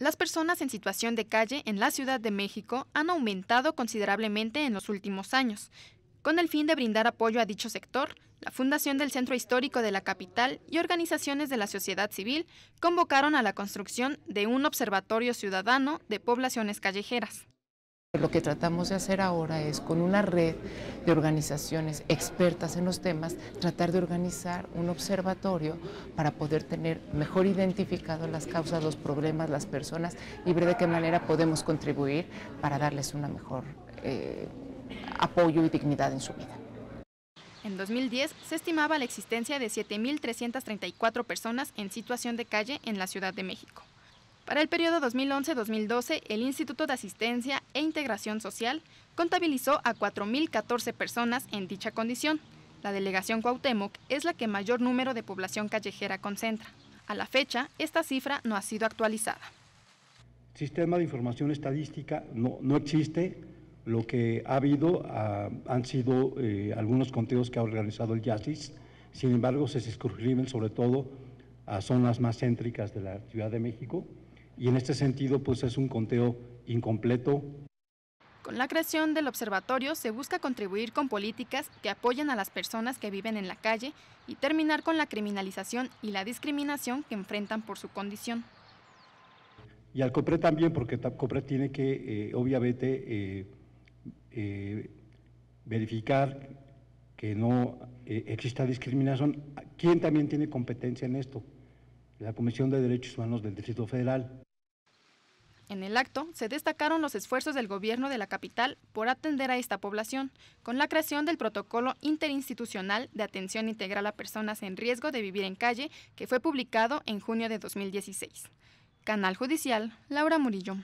Las personas en situación de calle en la Ciudad de México han aumentado considerablemente en los últimos años. Con el fin de brindar apoyo a dicho sector, la Fundación del Centro Histórico de la Capital y organizaciones de la sociedad civil convocaron a la construcción de un observatorio ciudadano de poblaciones callejeras. Pues, lo que tratamos de hacer ahora es, con una red de organizaciones expertas en los temas, tratar de organizar un observatorio para poder tener mejor identificado las causas, los problemas, las personas y ver de qué manera podemos contribuir para darles una mejor eh, apoyo y dignidad en su vida. En 2010 se estimaba la existencia de 7.334 personas en situación de calle en la Ciudad de México. Para el periodo 2011-2012, el Instituto de Asistencia e Integración Social contabilizó a 4.014 personas en dicha condición. La delegación Cuauhtémoc es la que mayor número de población callejera concentra. A la fecha, esta cifra no ha sido actualizada. Sistema de información estadística no, no existe. Lo que ha habido ah, han sido eh, algunos conteos que ha organizado el YASIS. Sin embargo, se circunscriben sobre todo a zonas más céntricas de la Ciudad de México y en este sentido pues es un conteo incompleto. Con la creación del observatorio se busca contribuir con políticas que apoyen a las personas que viven en la calle y terminar con la criminalización y la discriminación que enfrentan por su condición. Y al COPRE también, porque COPRE tiene que, eh, obviamente, eh, eh, verificar que no exista discriminación. ¿Quién también tiene competencia en esto? La Comisión de Derechos Humanos del Distrito Federal. En el acto se destacaron los esfuerzos del gobierno de la capital por atender a esta población, con la creación del protocolo interinstitucional de atención integral a personas en riesgo de vivir en calle, que fue publicado en junio de 2016. Canal Judicial, Laura Murillo.